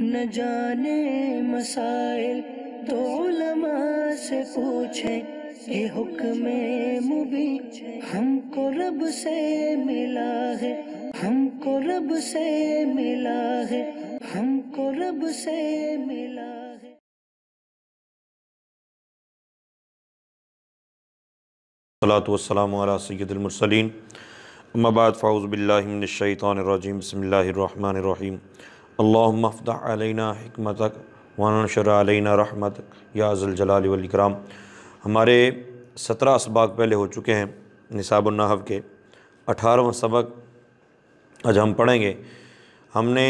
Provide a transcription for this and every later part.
نہ جانے مسائل تو علماء سے پوچھیں یہ حکم مبی ہم کو رب سے ملا ہے ہم کو رب سے ملا ہے ہم کو رب سے ملا ہے صلاة والسلام علی سید المرسلین اما بعد فعوذ باللہ من الشیطان الرجیم بسم اللہ الرحمن الرحیم اللہ مفتٰ علینا حکمتک وانا علینا رحمتک رحمت یا عزل جلال والاکرام ہمارے سترہ اسباق پہلے ہو چکے ہیں نصاب النحف کے اٹھارہواں سبق آج ہم پڑھیں گے ہم نے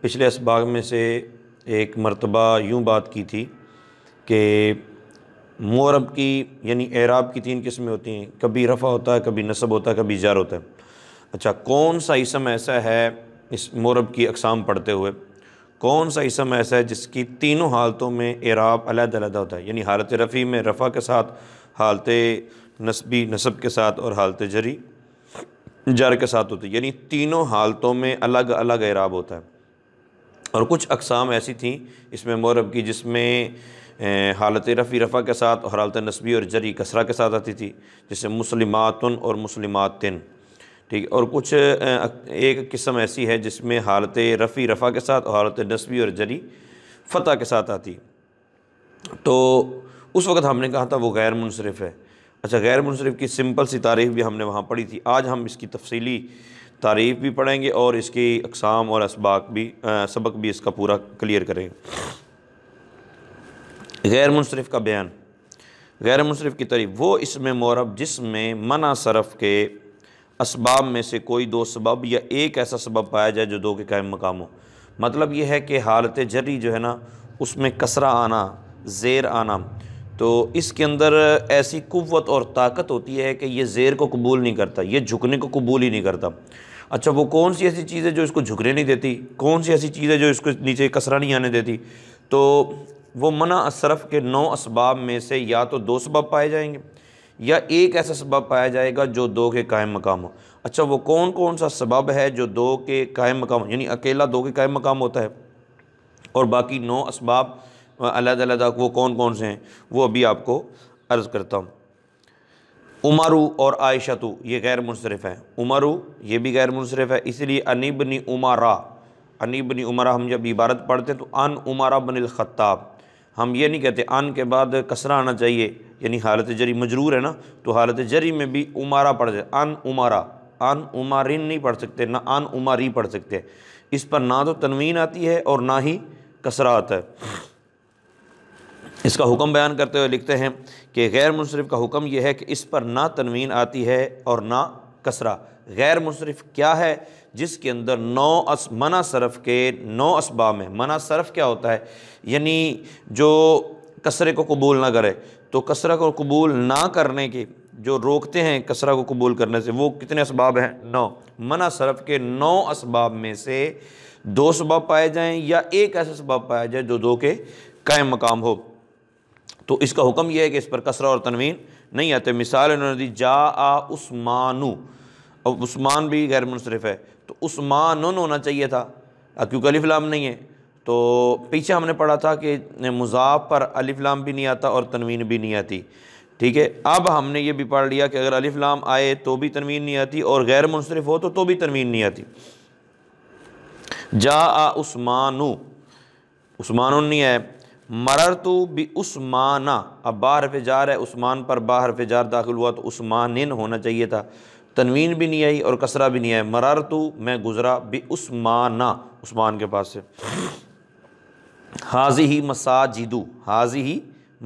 پچھلے سباق میں سے ایک مرتبہ یوں بات کی تھی کہ مورب کی یعنی اعراب کی تین قسمیں ہوتی ہیں کبھی رفع ہوتا ہے کبھی نصب ہوتا ہے کبھی جار ہوتا ہے اچھا کون سا اسم ایسا ہے اس مورب کی اقسام پڑھتے ہوئے کون سا اسم ایسا ہے جس کی تینوں حالتوں میں اعراب علیحدہ علیحدہ ہوتا ہے یعنی حالت رفیع میں رفع کے ساتھ حالت نصبی نصب کے ساتھ اور حالت جری جر کے ساتھ ہوتی ہے یعنی تینوں حالتوں میں الگ الگ اعراب ہوتا ہے اور کچھ اقسام ایسی تھیں اس میں مورب کی جس میں حالت رفی رفع کے ساتھ اور حالت نصبی اور جری کسرہ کے ساتھ آتی تھی جیسے مسلمات اور مسلمات ٹھیک ہے اور کچھ ایک قسم ایسی ہے جس میں حالت رفی رفع کے ساتھ اور حالت نصبی اور جری فتح کے ساتھ آتی تو اس وقت ہم نے کہا تھا وہ غیر منصرف ہے اچھا غیر منصرف کی سمپل سی تعریف بھی ہم نے وہاں پڑھی تھی آج ہم اس کی تفصیلی تعریف بھی پڑھیں گے اور اس کی اقسام اور اسباق بھی سبق بھی اس کا پورا کلیئر کریں گے غیر منصرف کا بیان غیر منصرف کی تعریف وہ اس میں مورب جس میں منع صرف کے اسباب میں سے کوئی دو سبب یا ایک ایسا سبب پایا جائے جو دو کے قائم مقام ہو مطلب یہ ہے کہ حالت جری جو ہے نا اس میں کسرہ آنا زیر آنا تو اس کے اندر ایسی قوت اور طاقت ہوتی ہے کہ یہ زیر کو قبول نہیں کرتا یہ جھکنے کو قبول ہی نہیں کرتا اچھا وہ کون سی ایسی چیز ہے جو اس کو جھکنے نہیں دیتی کون سی ایسی چیز ہے جو اس کو نیچے کسرہ نہیں آنے دیتی تو وہ منع اصرف کے نو اسباب میں سے یا تو دو سبب پائے جائیں گے یا ایک ایسا سبب پایا جائے گا جو دو کے قائم مقام ہو اچھا وہ کون کون سا سبب ہے جو دو کے قائم مقام ہو یعنی اکیلا دو کے قائم مقام ہوتا ہے اور باقی نو اسباب علیحدہ علیحدہ وہ کون کون سے ہیں وہ ابھی آپ کو عرض کرتا ہوں عمرو اور عائشتو یہ غیر منصرف ہیں عمرو یہ بھی غیر منصرف ہے اس لیے انیبنی عمارا انیبنی عمرہ ہم جب عبارت پڑھتے ہیں تو ان عمارہ بن الخطاب ہم یہ نہیں کہتے کے بعد کسرہ آنا چاہیے یعنی حالت جری مجرور ہے نا تو حالت جری میں بھی عمارہ پڑھ جائے ان عمارہ ان عمارن نہیں پڑھ سکتے نہ ان عماری پڑھ سکتے اس پر نہ تو تنوین آتی ہے اور نہ ہی کسرہ آتا ہے اس کا حکم بیان کرتے ہوئے لکھتے ہیں کہ غیر منصرف کا حکم یہ ہے کہ اس پر نہ تنوین آتی ہے اور نہ کسرہ غیر منصرف کیا ہے جس کے اندر نو اس منع صرف کے نو اسباب میں منع صرف کیا ہوتا ہے یعنی جو کثرے کو قبول نہ کرے تو کثرہ کو قبول نہ کرنے کے جو روکتے ہیں کثرہ کو قبول کرنے سے وہ کتنے اسباب ہیں نو منع صرف کے نو اسباب میں سے دو سباب پائے جائیں یا ایک ایسا سباب پائے جائے جو دو کے قائم مقام ہو تو اس کا حکم یہ ہے کہ اس پر کثرہ اور تنوین نہیں آتے مثال انہوں نے دی جا آ عثمانو اب عثمان بھی غیر منصرف ہے تو عثمان ہونا چاہیے تھا کیونکہ علی فلام نہیں ہے تو پیچھے ہم نے پڑھا تھا کہ مضاف پر لام بھی نہیں آتا اور تنوین بھی نہیں آتی ٹھیک ہے اب ہم نے یہ بھی پڑھ لیا کہ اگر لام آئے تو بھی تنوین نہیں آتی اور غیر منصرف ہو تو تو بھی تنوین نہیں آتی جا آ عثمان عثمان نہیں آئے مرر تو بھی عثمانہ اب باہر پہ جار ہے عثمان پر باہر پہ جار داخل ہوا تو عثمانن ہونا چاہیے تھا تنوین بھی نہیں آئی اور کثرہ بھی نہیں آئی مرار تو میں گزرا بے عثمانہ عثمان کے پاس سے حاضی ہی مساجدو حاضی ہی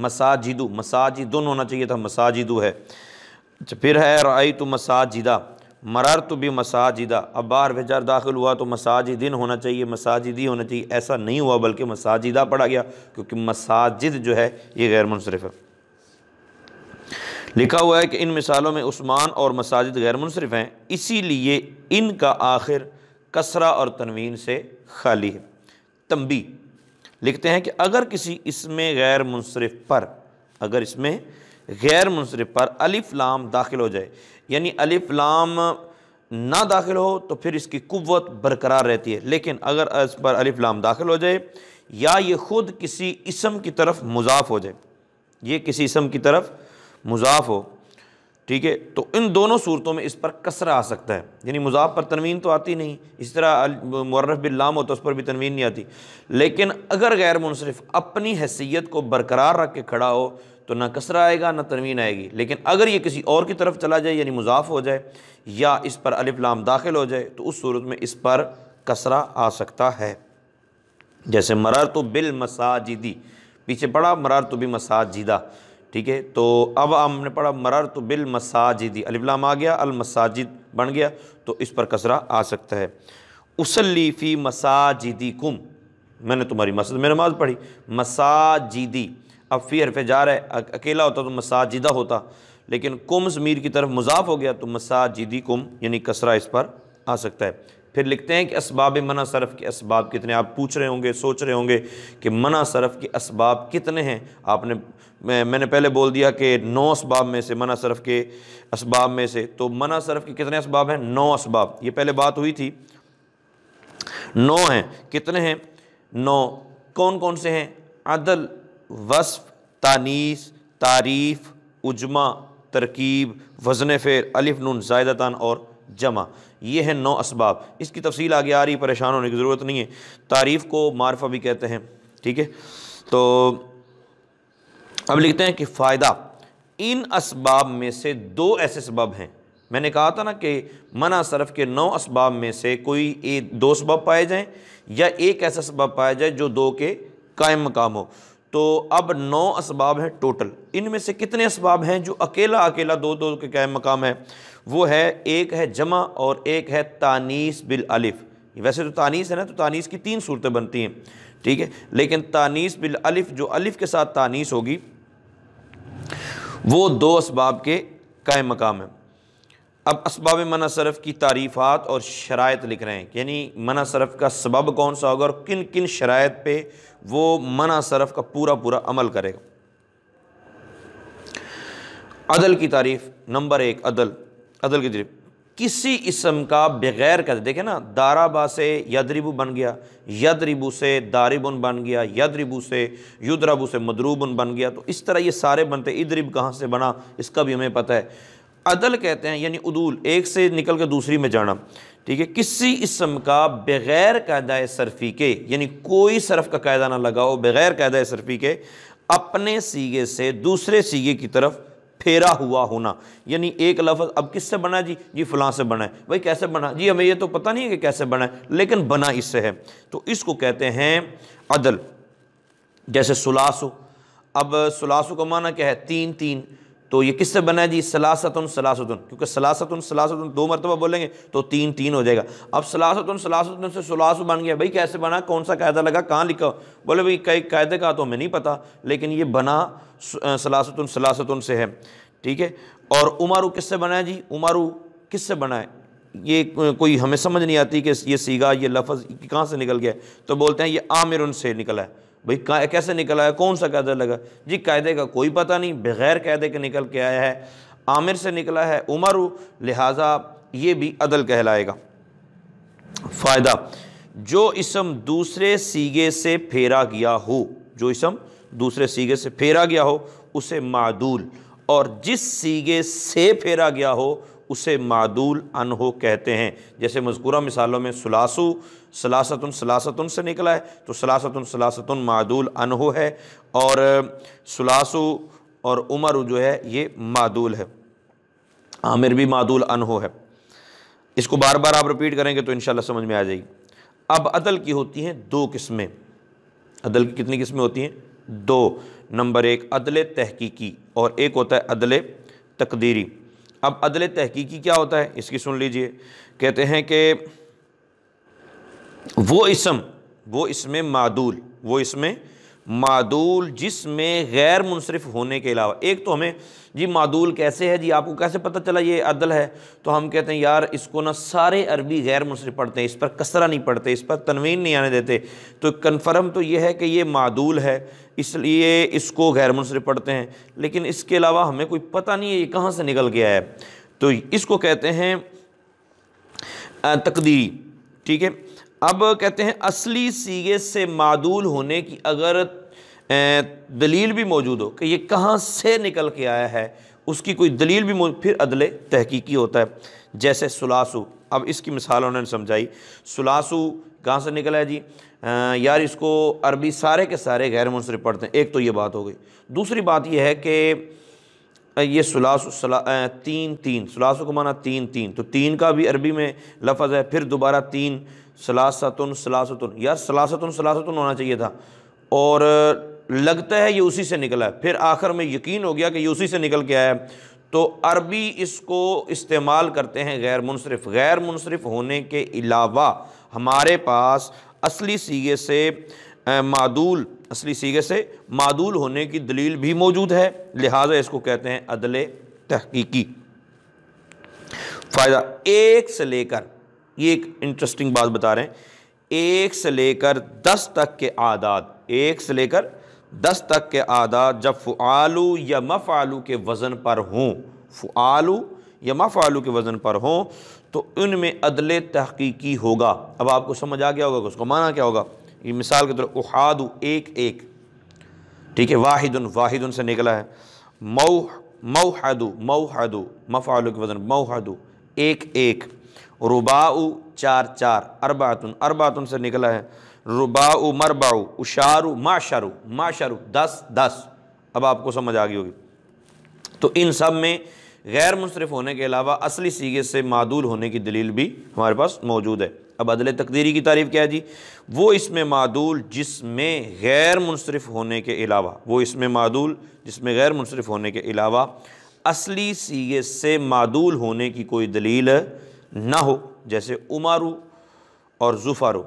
مساجدو جدو ہونا چاہیے تھا مساجدو ہے اچھا، پھر ہے رائی تو مساجدہ مرار تو بھی مساجدہ اب باہر بھیجار داخل ہوا تو مساج دن ہونا چاہیے مساجدی ہونا چاہیے ایسا نہیں ہوا بلکہ مساجدہ پڑھا گیا کیونکہ مساجد جو ہے یہ غیر منصرف ہے لکھا ہوا ہے کہ ان مثالوں میں عثمان اور مساجد غیر منصرف ہیں اسی لیے ان کا آخر کسرہ اور تنوین سے خالی ہے تنبی لکھتے ہیں کہ اگر کسی اسم غیر منصرف پر اگر اس میں غیر منصرف پر لام داخل ہو جائے یعنی لام نہ داخل ہو تو پھر اس کی قوت برقرار رہتی ہے لیکن اگر اس پر لام داخل ہو جائے یا یہ خود کسی اسم کی طرف مضاف ہو جائے یہ کسی اسم کی طرف مضاف ہو ٹھیک ہے تو ان دونوں صورتوں میں اس پر کسرہ آ سکتا ہے یعنی مضاف پر تنوین تو آتی نہیں اس طرح مررف بل لام ہو تو اس پر بھی تنوین نہیں آتی لیکن اگر غیر منصرف اپنی حیثیت کو برقرار رکھ کے کھڑا ہو تو نہ کسرہ آئے گا نہ تنوین آئے گی لیکن اگر یہ کسی اور کی طرف چلا جائے یعنی مضاف ہو جائے یا اس پر الف لام داخل ہو جائے تو اس صورت میں اس پر کسرہ آ سکتا ہے جیسے مرار بل مساجدی پیچھے پڑا تو بھی مساجدہ ٹھیک ہے تو اب ہم نے پڑھا مرر تو بل مساجدی البلام آ گیا المساجد بن گیا تو اس پر کسرہ آ سکتا ہے اسلی فی مساجدی کم میں نے تمہاری مسجد میں نماز پڑھی مساجدی اب فی حرف جا رہا ہے اکیلا ہوتا تو مساجدہ ہوتا لیکن کم ضمیر کی طرف مضاف ہو گیا تو مساجدی کم یعنی کسرہ اس پر آ سکتا ہے پھر لکھتے ہیں کہ اسباب منع صرف کے اسباب کتنے آپ پوچھ رہے ہوں گے سوچ رہے ہوں گے کہ منع صرف کے اسباب کتنے ہیں آپ نے میں میں نے پہلے بول دیا کہ نو اسباب میں سے منع صرف کے اسباب میں سے تو منع صرف کے کتنے اسباب ہیں نو اسباب یہ پہلے بات ہوئی تھی نو ہیں کتنے ہیں نو کون کون سے ہیں عدل وصف تانیس تعریف اجما ترکیب وزن فیر الف نون زائدہ تان اور جمع یہ ہیں نو اسباب اس کی تفصیل آگے آ رہی پریشان ہونے کی ضرورت نہیں ہے تعریف کو معرفہ بھی کہتے ہیں ٹھیک ہے تو اب لکھتے ہیں کہ فائدہ ان اسباب میں سے دو ایسے سبب ہیں میں نے کہا تھا نا کہ منع صرف کے نو اسباب میں سے کوئی دو سبب پائے جائیں یا ایک ایسا سبب پائے جائے جو دو کے قائم مقام ہو تو اب نو اسباب ہیں ٹوٹل ان میں سے کتنے اسباب ہیں جو اکیلا اکیلا دو دو کے قائم مقام ہیں وہ ہے ایک ہے جمع اور ایک ہے تانیس بالالف ویسے تو تانیس ہے نا تو تانیس کی تین صورتیں بنتی ہیں ٹھیک ہے لیکن تانیس بالالف جو الف کے ساتھ تانیس ہوگی وہ دو اسباب کے قائم مقام ہیں اب اسباب منع صرف کی تعریفات اور شرائط لکھ رہے ہیں یعنی منع صرف کا سبب کون سا ہوگا اور کن کن شرائط پہ وہ منع صرف کا پورا پورا عمل کرے گا عدل کی تعریف نمبر ایک عدل عدل کی تعریف کسی اسم کا بغیر کا دیکھیں نا دارابا سے یدریبو بن گیا یدریبو ربو سے داربن بن گیا ید ربو سے ید ربو سے مدروبن بن گیا تو اس طرح یہ سارے بنتے ادرب کہاں سے بنا اس کا بھی ہمیں پتہ ہے عدل کہتے ہیں یعنی عدول ایک سے نکل کے دوسری میں جانا ٹھیک ہے کسی اسم کا بغیر صرفی کے یعنی کوئی صرف کا قاعدہ نہ لگاؤ بغیر صرفی کے اپنے سیگے سے دوسرے سیگے کی طرف پھیرا ہوا ہونا یعنی ایک لفظ اب کس سے بنا جی جی فلاں سے بنا ہے بھائی کیسے بنا جی ہمیں یہ تو پتہ نہیں ہے کہ کیسے بنا ہے لیکن بنا اس سے ہے تو اس کو کہتے ہیں عدل جیسے سلاسو اب سلاسو کا معنی کیا ہے تین تین تو یہ کس سے بنا ہے جی سلاستن سلاستن کیونکہ سلاستن سلاستن دو مرتبہ بولیں گے تو تین تین ہو جائے گا اب سلاستن سلاستن سے سلاس بن گیا بھائی کیسے بنا کون سا قاعدہ لگا کہاں لکھا بولے بھائی کئی قاعدے کا تو ہمیں نہیں پتہ لیکن یہ بنا سلاستن سلاستن سے ہے ٹھیک ہے اور عمارو کس سے بنا ہے جی عمارو کس سے بنا ہے یہ کوئی ہمیں سمجھ نہیں آتی کہ یہ سیگا یہ لفظ کہاں سے نکل گیا تو بولتے ہیں یہ عامر ان سے نکلا ہے بھائی کیسے نکل آیا کون سا قاعدہ لگا جی قاعدے کا کوئی پتہ نہیں بغیر قاعدے کے نکل کے آیا ہے عامر سے نکلا ہے عمر لہٰذا یہ بھی عدل کہلائے گا فائدہ جو اسم دوسرے سیگے سے پھیرا گیا ہو جو اسم دوسرے سیگے سے پھیرا گیا ہو اسے معدول اور جس سیگے سے پھیرا گیا ہو اسے معدول انہو کہتے ہیں جیسے مذکورہ مثالوں میں سلاسو سلاست سلاستن سے نکلا ہے تو سلاست سلاستن معدول انہو ہے اور سلاسو اور عمر جو ہے یہ معدول ہے عامر بھی معدول انہو ہے اس کو بار بار آپ رپیٹ کریں گے تو انشاءاللہ سمجھ میں آ جائے گی اب عدل کی ہوتی ہیں دو قسمیں عدل کی کتنی قسمیں ہوتی ہیں دو نمبر ایک عدل تحقیقی اور ایک ہوتا ہے عدل تقدیری اب عدل تحقیقی کیا ہوتا ہے اس کی سن لیجئے کہتے ہیں کہ وہ اسم وہ اسم معدول وہ اسم میں معدول جس میں غیر منصرف ہونے کے علاوہ ایک تو ہمیں جی معدول کیسے ہے جی آپ کو کیسے پتہ چلا یہ عدل ہے تو ہم کہتے ہیں یار اس کو نہ سارے عربی غیر منصرف پڑھتے ہیں اس پر کسرہ نہیں پڑھتے اس پر تنوین نہیں آنے دیتے تو کنفرم تو یہ ہے کہ یہ معدول ہے اس لیے اس کو غیر منصرف پڑھتے ہیں لیکن اس کے علاوہ ہمیں کوئی پتہ نہیں ہے یہ کہاں سے نکل گیا ہے تو اس کو کہتے ہیں تقدیری ٹھیک ہے اب کہتے ہیں اصلی سیگے سے معدول ہونے کی اگر دلیل بھی موجود ہو کہ یہ کہاں سے نکل کے آیا ہے اس کی کوئی دلیل بھی موجود پھر عدل تحقیقی ہوتا ہے جیسے سلاسو اب اس کی مثال انہوں نے سمجھائی سلاسو کہاں سے نکلا ہے جی یار اس کو عربی سارے کے سارے غیر منصر پڑھتے ہیں ایک تو یہ بات ہو گئی دوسری بات یہ ہے کہ یہ سلاسو تین تین سلاسو کو مانا تین تین تو تین کا بھی عربی میں لفظ ہے پھر دوبارہ تین سلاستن سلاستن یا سلاستن سلاستن ہونا چاہیے تھا اور لگتا ہے یہ اسی سے نکلا ہے پھر آخر میں یقین ہو گیا کہ یہ اسی سے نکل کے آیا ہے تو عربی اس کو استعمال کرتے ہیں غیر منصرف غیر منصرف ہونے کے علاوہ ہمارے پاس اصلی سیگے سے معدول اصلی سیگے سے معدول ہونے کی دلیل بھی موجود ہے لہٰذا اس کو کہتے ہیں عدل تحقیقی فائدہ ایک سے لے کر یہ ایک انٹرسٹنگ بات بتا رہے ہیں ایک سے لے کر دس تک کے آداد ایک سے لے کر دس تک کے آداد جب فعالو یا مفعالو کے وزن پر ہوں فعالو یا مفعالو کے وزن پر ہوں تو ان میں عدل تحقیقی ہوگا اب آپ کو سمجھ آ گیا ہوگا کہ اس کو مانا کیا ہوگا یہ مثال کے طور اخادو ایک ایک ٹھیک ہے واحد ان واحد ان سے نکلا ہے مئو موحدو موحدو مئوید کے وزن موحدو ایک ایک ربا چار چار ارباتن ارباتن سے نکلا ہے رباء مرباء اشارو ما شروع دس دس اب آپ کو سمجھ آ گئی ہوگی تو ان سب میں غیر منصرف ہونے کے علاوہ اصلی سیگے سے معدول ہونے کی دلیل بھی ہمارے پاس موجود ہے اب عدل تقدیری کی تعریف کیا جی وہ اس میں معدول جس میں غیر منصرف ہونے کے علاوہ وہ اس میں معدول جس میں غیر منصرف ہونے کے علاوہ اصلی سیگے سے معدول ہونے کی کوئی دلیل ہے نہ ہو جیسے عمارو اور زفارو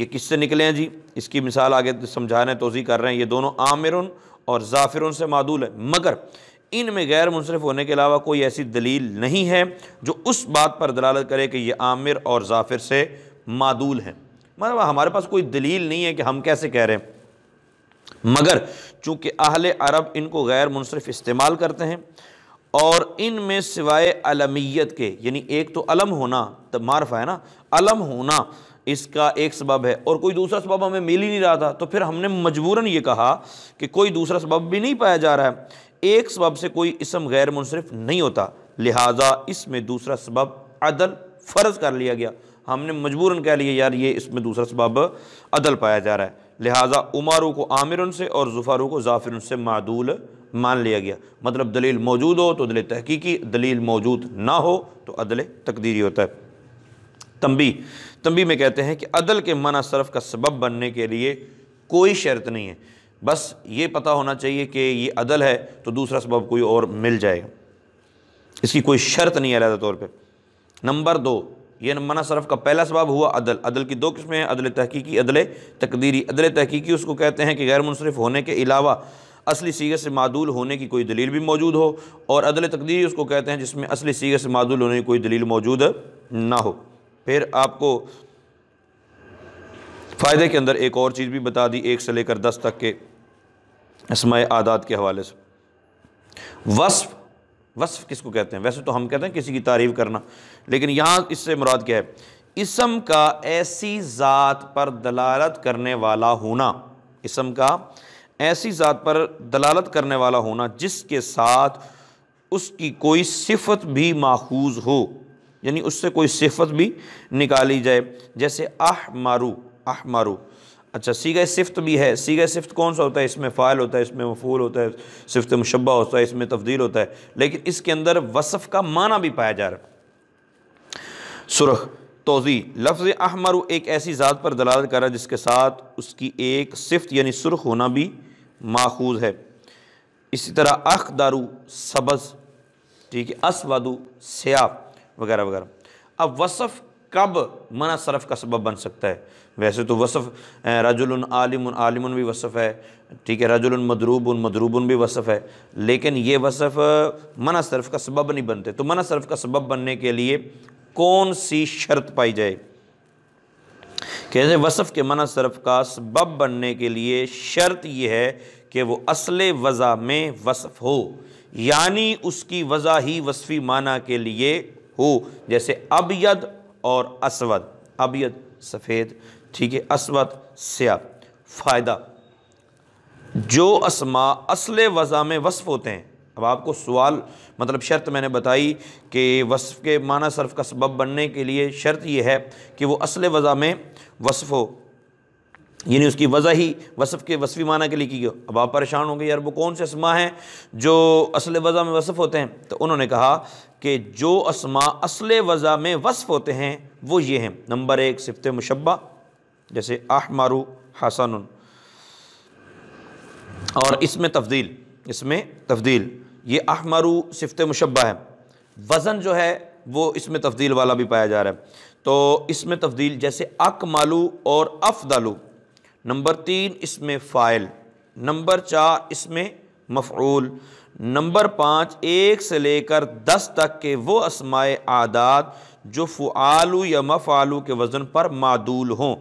یہ کس سے نکلے ہیں جی اس کی مثال آگے سمجھا رہے ہیں توضیع کر رہے ہیں یہ دونوں عامر اور ظافرن سے معدول ہیں مگر ان میں غیر منصرف ہونے کے علاوہ کوئی ایسی دلیل نہیں ہے جو اس بات پر دلالت کرے کہ یہ عامر اور ظافر سے معدول ہیں مطلب ہمارے پاس کوئی دلیل نہیں ہے کہ ہم کیسے کہہ رہے ہیں مگر چونکہ اہل عرب ان کو غیر منصرف استعمال کرتے ہیں اور ان میں سوائے علمیت کے یعنی ایک تو علم ہونا تب معرف ہے نا علم ہونا اس کا ایک سبب ہے اور کوئی دوسرا سبب ہمیں مل ہی نہیں رہا تھا تو پھر ہم نے مجبوراً یہ کہا کہ کوئی دوسرا سبب بھی نہیں پایا جا رہا ہے ایک سبب سے کوئی اسم غیر منصرف نہیں ہوتا لہٰذا اس میں دوسرا سبب عدل فرض کر لیا گیا ہم نے مجبوراً کہہ لیا یار یہ اس میں دوسرا سبب عدل پایا جا رہا ہے لہٰذا عماروں کو عامر ان سے اور زفاروں کو زعفر ان سے معدول مان لیا گیا مطلب دلیل موجود ہو تو عدل تحقیقی دلیل موجود نہ ہو تو عدل تقدیری ہوتا ہے تنبی تنبی میں کہتے ہیں کہ عدل کے منع صرف کا سبب بننے کے لیے کوئی شرط نہیں ہے بس یہ پتہ ہونا چاہیے کہ یہ عدل ہے تو دوسرا سبب کوئی اور مل جائے گا اس کی کوئی شرط نہیں ہے علیحدہ طور پہ نمبر دو یہ منع صرف کا پہلا سبب ہوا عدل عدل کی دو قسمیں ہیں عدل تحقیقی عدل تقدیری عدل تحقیقی اس کو کہتے ہیں کہ غیر منصرف ہونے کے علاوہ اصلی سگت سے معدول ہونے کی کوئی دلیل بھی موجود ہو اور عدل تقدیری اس کو کہتے ہیں جس میں اصلی سیگت سے معدول ہونے کی کوئی دلیل موجود نہ ہو پھر آپ کو فائدے کے اندر ایک اور چیز بھی بتا دی ایک سے لے کر دس تک کے اسماعی عادات کے حوالے سے وصف وصف کس کو کہتے ہیں ویسے تو ہم کہتے ہیں کسی کی تعریف کرنا لیکن یہاں اس سے مراد کیا ہے اسم کا ایسی ذات پر دلالت کرنے والا ہونا اسم کا ایسی ذات پر دلالت کرنے والا ہونا جس کے ساتھ اس کی کوئی صفت بھی ماخوذ ہو یعنی اس سے کوئی صفت بھی نکالی جائے جیسے احمارو احمارو اچھا سیگا صفت بھی ہے سیگا صفت کون سا ہوتا ہے اس میں فائل ہوتا ہے اس میں مفول ہوتا ہے صفت مشبہ ہوتا ہے اس میں تفدیل ہوتا ہے لیکن اس کے اندر وصف کا معنی بھی پایا جا رہا سرخ توضیع لفظ احمر ایک ایسی ذات پر دلال رہا جس کے ساتھ اس کی ایک صفت یعنی سرخ ہونا بھی ماخوذ ہے اسی طرح اخ دارو سبز ٹھیک ہے اس سیاہ وغیرہ وغیرہ اب وصف کب منع صرف کا سبب بن سکتا ہے ویسے تو وصف رجل عالم عالم بھی وصف ہے ٹھیک ہے رجل مدروب مدروب بھی وصف ہے لیکن یہ وصف منع صرف کا سبب نہیں بنتے تو منع صرف کا سبب بننے کے لیے کون سی شرط پائی جائے کہ وصف کے منع صرف کا سبب بننے کے لیے شرط یہ ہے کہ وہ اصل وضع میں وصف ہو یعنی اس کی وضع ہی وصفی معنی کے لیے ہو جیسے ابید اور اسود ابیت سفید ٹھیک ہے اسود سیاہ فائدہ جو اسما اصل وضع میں وصف ہوتے ہیں اب آپ کو سوال مطلب شرط میں نے بتائی کہ وصف کے معنی صرف کا سبب بننے کے لیے شرط یہ ہے کہ وہ اصل وضع میں وصف ہو یعنی اس کی وضع ہی وصف کے وصفی معنی کے لیے کی گئی اب آپ پریشان ہوں گے یار وہ کون سے اسما ہیں جو اصل وضع میں وصف ہوتے ہیں تو انہوں نے کہا کہ جو اسما اصل وضع میں وصف ہوتے ہیں وہ یہ ہیں نمبر ایک صفت مشبہ جیسے آخ مارو حسن اور اس میں تفدیل اس میں تفدیل یہ آہ مارو صفت مشبہ ہے وزن جو ہے وہ اس میں تفدیل والا بھی پایا جا رہا ہے تو اس میں تفدیل جیسے اک مالو اور اف دالو نمبر تین اس میں فائل نمبر چار اس میں مفعول نمبر پانچ ایک سے لے کر دس تک کے وہ اسمائے عادات جو فعالو یا مفعالو کے وزن پر معدول ہوں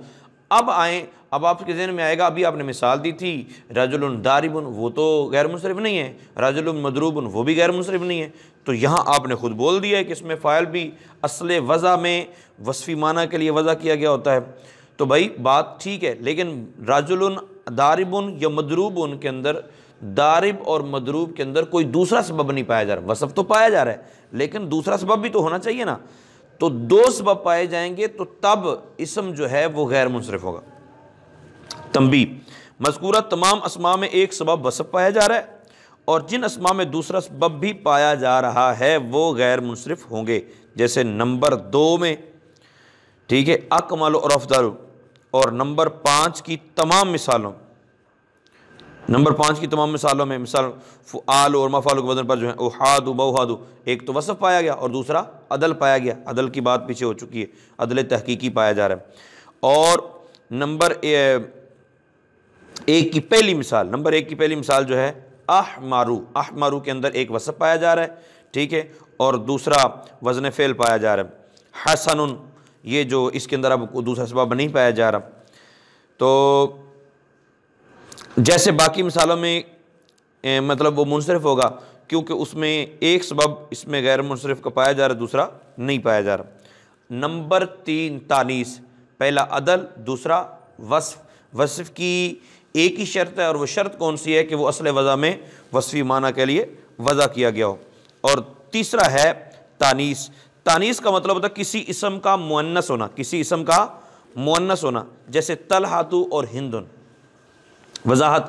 اب آئیں اب آپ کے ذہن میں آئے گا ابھی آپ نے مثال دی تھی رجل داریب وہ تو غیر منصرف نہیں ہے رجل مدروب وہ بھی غیر منصرف نہیں ہے تو یہاں آپ نے خود بول دیا ہے کہ اس میں فائل بھی اصل وضع میں وصفی معنی کے لیے وضع کیا گیا ہوتا ہے تو بھائی بات ٹھیک ہے لیکن راجل دارب ان یا مدروب ان کے اندر دارب اور مدروب کے اندر کوئی دوسرا سبب نہیں پایا جا رہا وصف تو پایا جا رہا ہے لیکن دوسرا سبب بھی تو ہونا چاہیے نا تو دو سبب پائے جائیں گے تو تب اسم جو ہے وہ غیر منصرف ہوگا تمبی مذکورہ تمام اسما میں ایک سبب وصف پایا جا رہا ہے اور جن اسما میں دوسرا سبب بھی پایا جا رہا ہے وہ غیر منصرف ہوں گے جیسے نمبر دو میں ٹھیک ہے اکمل اور اور نمبر پانچ کی تمام مثالوں نمبر پانچ کی تمام مثالوں میں مثال فعال اور مفعال کے وزن پر جو ہے او و بہ ایک تو وصف پایا گیا اور دوسرا عدل پایا گیا عدل کی بات پیچھے ہو چکی ہے عدل تحقیقی پایا جا رہا ہے اور نمبر ایک کی پہلی مثال نمبر ایک کی پہلی مثال جو ہے آہ احمارو آہ کے اندر ایک وصف پایا جا رہا ہے ٹھیک ہے اور دوسرا وزن فعل پایا جا رہا ہے حسن یہ جو اس کے اندر اب دوسرا سبب نہیں پایا جا رہا تو جیسے باقی مثالوں میں مطلب وہ منصرف ہوگا کیونکہ اس میں ایک سبب اس میں غیر منصرف کا پایا جا رہا دوسرا نہیں پایا جا رہا نمبر تین تانیس پہلا عدل دوسرا وصف وصف کی ایک ہی شرط ہے اور وہ شرط کون سی ہے کہ وہ اصل وضع میں وصفی معنی کے لیے وضع کیا گیا ہو اور تیسرا ہے تانیس تانیس کا مطلب ہوتا ہے کسی اسم کا مونس ہونا کسی اسم کا مونس ہونا جیسے تل ہاتھو اور ہندن وضاحت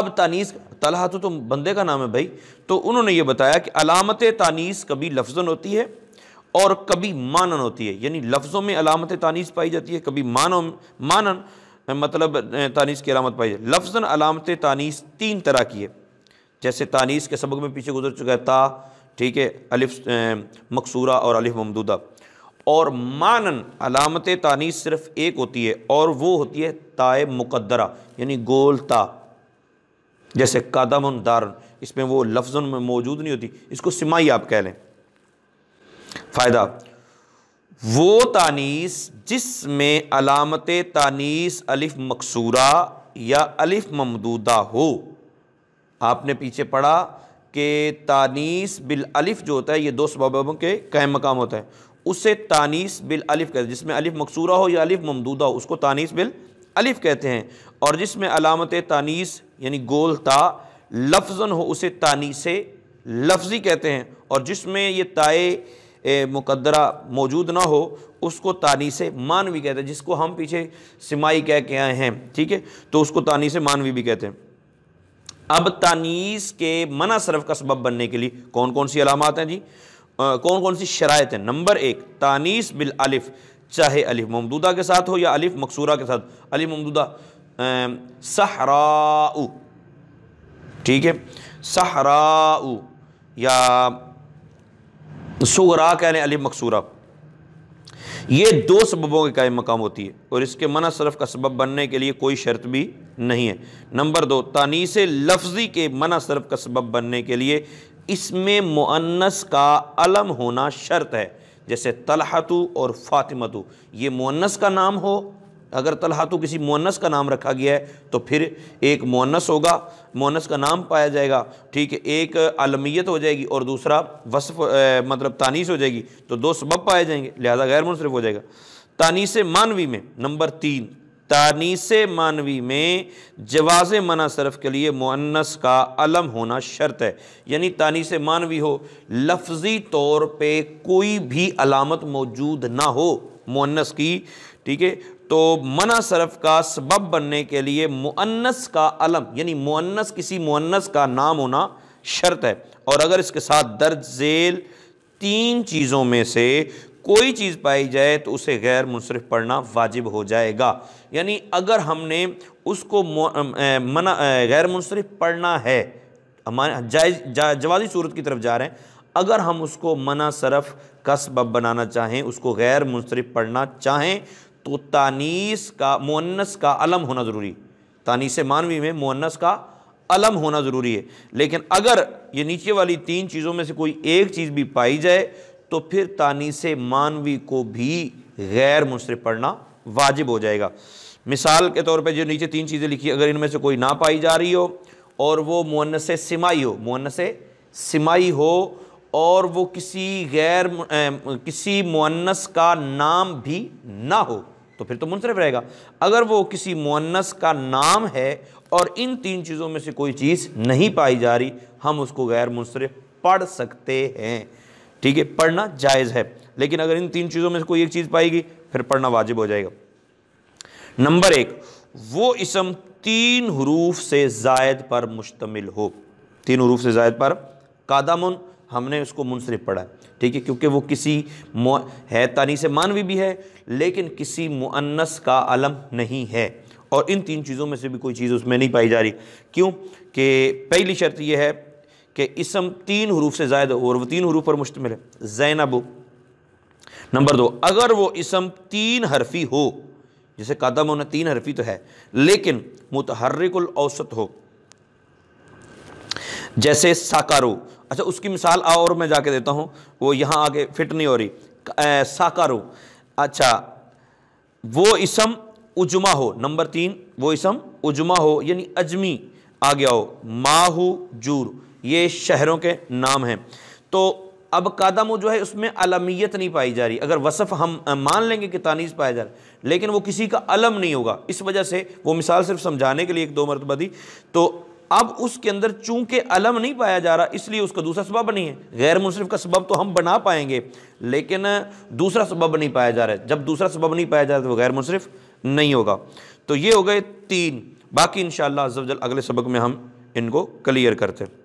اب تانیس تل تو بندے کا نام ہے بھائی تو انہوں نے یہ بتایا کہ علامت تانیس کبھی لفظن ہوتی ہے اور کبھی مانن ہوتی ہے یعنی لفظوں میں علامت تانیس پائی جاتی ہے کبھی مانوں مانن مطلب تانیس کی علامت پائی جاتی ہے لفظن علامت تانیس تین طرح کی ہے جیسے تانیس کے سبق میں پیچھے گزر چکا ہے تا ٹھیک ہے الف مقصورہ اور الف ممدودہ اور مانن علامت تانیس صرف ایک ہوتی ہے اور وہ ہوتی ہے تائے مقدرہ یعنی گول تا جیسے قدم اس میں وہ لفظ میں موجود نہیں ہوتی اس کو سمائی آپ کہہ لیں فائدہ وہ تانیس جس میں علامت تانیس الف مقصورہ یا الف ممدودہ ہو آپ نے پیچھے پڑھا کہ تانیس بالالف جو ہوتا ہے یہ دو سبابوں کے قائم مقام ہوتا ہے اسے تانیس بالالف کہتے ہیں جس میں الف مقصورہ ہو یا الف ممدودہ ہو اس کو تانیس بالالف کہتے ہیں اور جس میں علامت تانیس یعنی گول تا لفظن ہو اسے تانیس لفظی کہتے ہیں اور جس میں یہ تائے مقدرہ موجود نہ ہو اس کو تانیس مانوی کہتے ہیں جس کو ہم پیچھے سمائی کہہ کے آئے ہیں ٹھیک ہے تو اس کو تانیس مانوی بھی کہتے ہیں اب تانیس کے منع صرف کا سبب بننے کے لیے کون کون سی علامات ہیں جی کون کون سی شرائط ہیں نمبر ایک تانیس بالالف چاہے الف ممدودہ کے ساتھ ہو یا الف مقصورہ کے ساتھ الف ممدودہ صحرا ٹھیک ہے سحرا یا سغرا کہنے الف مقصورہ یہ دو سببوں کے قائم مقام ہوتی ہے اور اس کے منع صرف کا سبب بننے کے لیے کوئی شرط بھی نہیں ہے نمبر دو تانیس لفظی کے منع صرف کا سبب بننے کے لیے اس میں معنس کا علم ہونا شرط ہے جیسے طلحتو اور فاطمتو یہ معنس کا نام ہو اگر طلحہ تو کسی مونس کا نام رکھا گیا ہے تو پھر ایک مونس ہوگا مونس کا نام پایا جائے گا ٹھیک ہے ایک علمیت ہو جائے گی اور دوسرا وصف مطلب تانیس ہو جائے گی تو دو سبب پائے جائیں گے لہذا غیر منصرف ہو جائے گا تانیس مانوی میں نمبر تین تانیس معنوی میں جواز منع صرف کے لیے معنس کا علم ہونا شرط ہے یعنی تانیس معنوی ہو لفظی طور پہ کوئی بھی علامت موجود نہ ہو معنس کی ٹھیک ہے تو منع صرف کا سبب بننے کے لیے معنس کا علم یعنی معنس کسی معنس کا نام ہونا شرط ہے اور اگر اس کے ساتھ درج ذیل تین چیزوں میں سے کوئی چیز پائی جائے تو اسے غیر منصرف پڑھنا واجب ہو جائے گا یعنی اگر ہم نے اس کو منع غیر منصرف پڑھنا ہے جوازی صورت کی طرف جا رہے ہیں اگر ہم اس کو منع صرف کا سبب بنانا چاہیں اس کو غیر منصرف پڑھنا چاہیں تو تانیس کا مونس کا علم ہونا ضروری تانیس مانوی میں مونس کا علم ہونا ضروری ہے لیکن اگر یہ نیچے والی تین چیزوں میں سے کوئی ایک چیز بھی پائی جائے تو پھر سے مانوی کو بھی غیر منصرف پڑھنا واجب ہو جائے گا مثال کے طور پہ جو نیچے تین چیزیں لکھی اگر ان میں سے کوئی نہ پائی جا رہی ہو اور وہ مونس سمائی ہو مونس سمائی ہو اور وہ کسی غیر کسی مونس کا نام بھی نہ ہو تو پھر تو منصرف رہے گا اگر وہ کسی مونس کا نام ہے اور ان تین چیزوں میں سے کوئی چیز نہیں پائی جا رہی ہم اس کو غیر منصرف پڑھ سکتے ہیں ٹھیک ہے پڑھنا جائز ہے لیکن اگر ان تین چیزوں میں سے کوئی ایک چیز پائے گی پھر پڑھنا واجب ہو جائے گا نمبر ایک وہ اسم تین حروف سے زائد پر مشتمل ہو تین حروف سے زائد پر کا ہم نے اس کو منصرف پڑھا ہے ٹھیک ہے کیونکہ وہ کسی ہے تانی سے مانوی بھی ہے لیکن کسی معنس کا علم نہیں ہے اور ان تین چیزوں میں سے بھی کوئی چیز اس میں نہیں پائی جا رہی کہ پہلی شرط یہ ہے کہ اسم تین حروف سے زائد ہو اور وہ تین حروف پر مشتمل ہے زینب نمبر دو اگر وہ اسم تین حرفی ہو جیسے قدم ہونا تین حرفی تو ہے لیکن متحرک الاوسط ہو جیسے ساکارو اچھا اس کی مثال اور میں جا کے دیتا ہوں وہ یہاں آگے فٹ نہیں ہو رہی ساکارو اچھا وہ اسم اجما ہو نمبر تین وہ اسم اجما ہو یعنی اجمی آ گیا ہو ماہو جور یہ شہروں کے نام ہیں تو اب قادم وہ جو ہے اس میں علمیت نہیں پائی جا رہی اگر وصف ہم مان لیں گے کہ تانیز پایا جا رہا لیکن وہ کسی کا علم نہیں ہوگا اس وجہ سے وہ مثال صرف سمجھانے کے لیے ایک دو مرتبہ دی تو اب اس کے اندر چونکہ علم نہیں پایا جا رہا اس لیے اس کا دوسرا سبب نہیں ہے غیر منصرف کا سبب تو ہم بنا پائیں گے لیکن دوسرا سبب نہیں پایا جا رہا ہے جب دوسرا سبب نہیں پایا جا رہا تو وہ غیر منصرف نہیں ہوگا تو یہ ہو گئے تین باقی انشاءاللہ شاء اگلے سبق میں ہم ان کو کلیئر کرتے ہیں